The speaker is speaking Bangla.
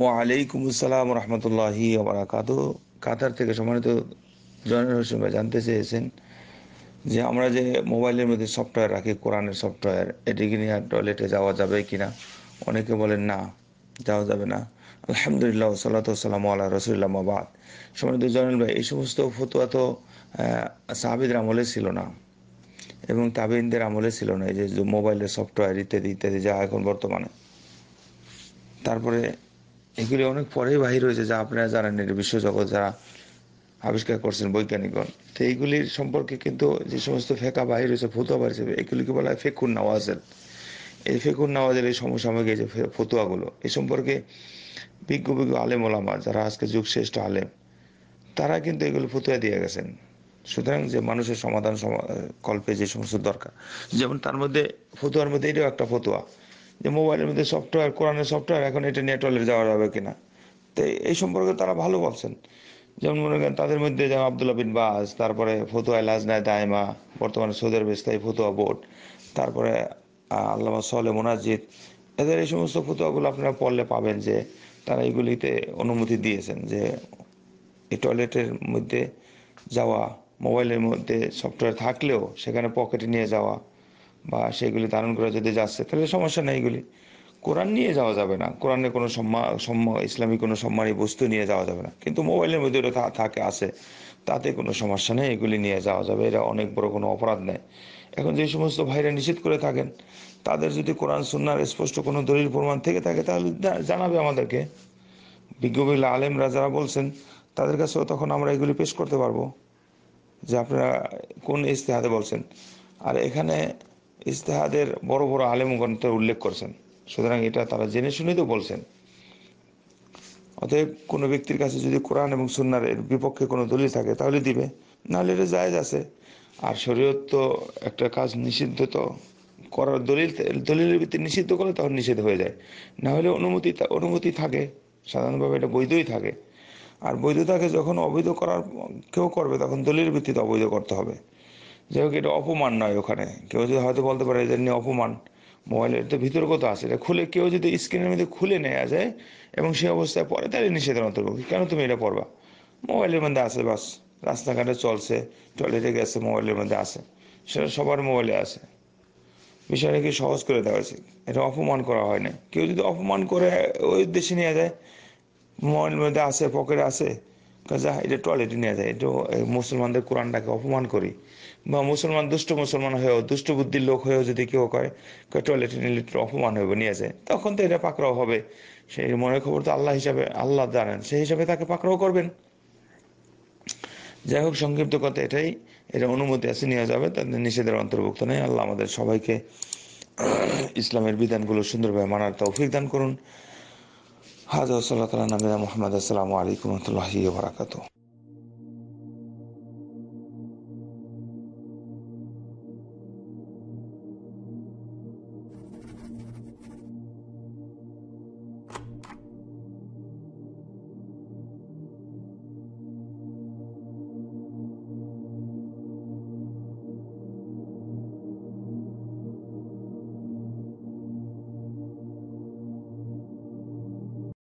ও আসসালাম রহমতুল্লাহ আবরাকাত কাতার থেকে সম্মানিত জয়নুল হোসেন ভাই জানতে চেয়েছেন যে আমরা যে মোবাইলের মধ্যে সফটওয়্যার রাখি কোরআনের সফটওয়্যার এটিকে নিয়ে টয়লেটে যাওয়া যাবে কি না অনেকে বলেন না যাওয়া যাবে না আলহামদুলিল্লাহ সাল্লাম আল্লাহ রসুল্লাহ মাবাদ সম্মানিত জয়নুল ভাই এই সমস্ত ফতুয়া তো সাহাবিদের আমলে ছিল না এবং তাবিনদের আমলে ছিল না এই যে মোবাইলের সফটওয়্যার ইত্যাদি ইত্যাদি যা এখন বর্তমানে তারপরে এগুলি অনেক পরেই বাহির হয়েছে যা আপনারা জানেন এটা বিশ্বজগৎ যারা আবিষ্কার করছেন বৈজ্ঞানিকগণ তো এইগুলির সম্পর্কে কিন্তু যে সমস্ত ফেঁকা বাহির হয়েছে ফতুয়া বাহির হয়েছে এগুলিকে বলা হয় ফেকুর নাওয়াজেল এই ফেকুর নাওয়াজের এই সমসাময়িক এই যে ফতুয়াগুলো এ সম্পর্কে বিজ্ঞ বিজ্ঞ আলেম ওলামা যারা আজকে যুগশ্রেষ্ঠ আলেম তারা কিন্তু এগুলো ফতুয়া দিয়ে গেছেন সুতরাং যে মানুষের সমাধান কল্পে যে সমস্ত দরকার যেমন তার মধ্যে ফতুয়ার মধ্যে এটাও একটা ফতুয়া যে মোবাইলের মধ্যে সফটওয়্যার কোরআনের সফটওয়্যার এখন এটা নিয়ে টয়লেট যাওয়া যাবে কিনা তো এই সম্পর্কে তারা ভালো বলছেন যেমন মনে করেন তাদের মধ্যে যেমন আবদুল্লা বিন বাস তারপরে ফতুয়া লাজনা দায়মা বর্তমানে সৌদি আরব স্থায়ী ফতুয়া বোর্ড তারপরে আল্লামা সলে মোনাজিদ এদের এই সমস্ত ফতুয়াগুলো আপনারা পড়লে পাবেন যে তারা এগুলিতে অনুমতি দিয়েছেন যে এই টয়লেটের মধ্যে যাওয়া মোবাইলের মধ্যে সফটওয়্যার থাকলেও সেখানে পকেটে নিয়ে যাওয়া বা সেগুলি ধারণ করে যদি যাচ্ছে তাহলে সমস্যা নেই এগুলি কোরআন নিয়ে যাওয়া যাবে না কোরআনে কোনো সম্মান সম্মান ইসলামী কোনো সম্মানী বস্তু নিয়ে যাওয়া যাবে না কিন্তু মোবাইলের মধ্যে ওটা থাকে আছে তাতে কোনো সমস্যা নেই এগুলি নিয়ে যাওয়া যাবে এরা অনেক বড় কোনো অপরাধ নেই এখন যে সমস্ত ভাইরা নিষেধ করে থাকেন তাদের যদি কোরআন সুন্নার স্পষ্ট কোনো দলিল প্রমাণ থেকে থাকে তাহলে জানাবে আমাদেরকে বিজ্ঞবিল আলেমরা যারা বলছেন তাদের কাছেও তখন আমরা এগুলি পেশ করতে পারবো যে আপনারা কোন ইস্তেহাদে বলছেন আর এখানে ইস্তেহাদের বড় বড় আলেমগ্রন্থের উল্লেখ করেছেন সুতরাং এটা তারা জেনে শুনেই তো বলছেন অতএব কোনো ব্যক্তির কাছে যদি কোরআন এবং সুনার এর বিপক্ষে কোনো দলিল থাকে তাহলে দিবে নাহলে এটা জায়জ আছে আর শরীয়ত তো একটা কাজ নিষিদ্ধ তো করার দলিল দলিলের ভিত্তি নিষিদ্ধ করলে তখন নিষেধ হয়ে যায় না হলে অনুমতি অনুমতি থাকে সাধারণভাবে এটা বৈধই থাকে আর বৈধতাকে যখন অবৈধ করার কেউ করবে তখন দলিলের ভিত্তিতে অবৈধ করতে হবে যাই হোক এটা অপমান নয় ওখানে কেউ যদি হয়তো বলতে পারে এটা নিয়ে অপমান মোবাইলের তো ভিতরগত আছে এটা খুলে কেউ যদি স্ক্রিনের মধ্যে খুলে নেওয়া যায় এবং সে অবস্থায় পরে তাহলে নিষেধের অন্তর্ভুক্ত কেন তুমি এটা পড়বা মোবাইলের মধ্যে আছে বাস রাস্তাঘাটে চলছে টয়লেটে গেছে মোবাইলের মধ্যে আছে সেটা সবার মোবাইলে আছে বিষয়টাকে সহজ করে দেওয়া হয়েছে এটা অপমান করা হয় না কেউ যদি অপমান করে ওই উদ্দেশ্যে নিয়ে যায় মোবাইলের মধ্যে আছে পকেটে আছে যা এটা টয়লেটে নিয়ে যায় এটা মুসলমানদের কোরআনটাকে অপমান করি বা মুসলমান দুষ্ট মুসলমান হয়েও দুষ্ট বুদ্ধির লোক হয়েও যদি কেউ কয় টয়লেটে নিলে অপমান হবে নিয়ে যায় তখন তো এটা পাকড়াও হবে সেই মনের খবর তো আল্লাহ হিসাবে আল্লাহ জানেন সেই হিসাবে তাকে পাকড়াও করবেন যাই হোক সংক্ষিপ্ত কথা এটাই এটা অনুমতি আছে নেওয়া যাবে তাদের নিষেধের অন্তর্ভুক্ত নেই আল্লাহ আমাদের সবাইকে ইসলামের বিধানগুলো সুন্দরভাবে মানার তৌফিক দান করুন هذا وصلى الله على نبينا محمد السلام عليكم ورحمة الله وبركاته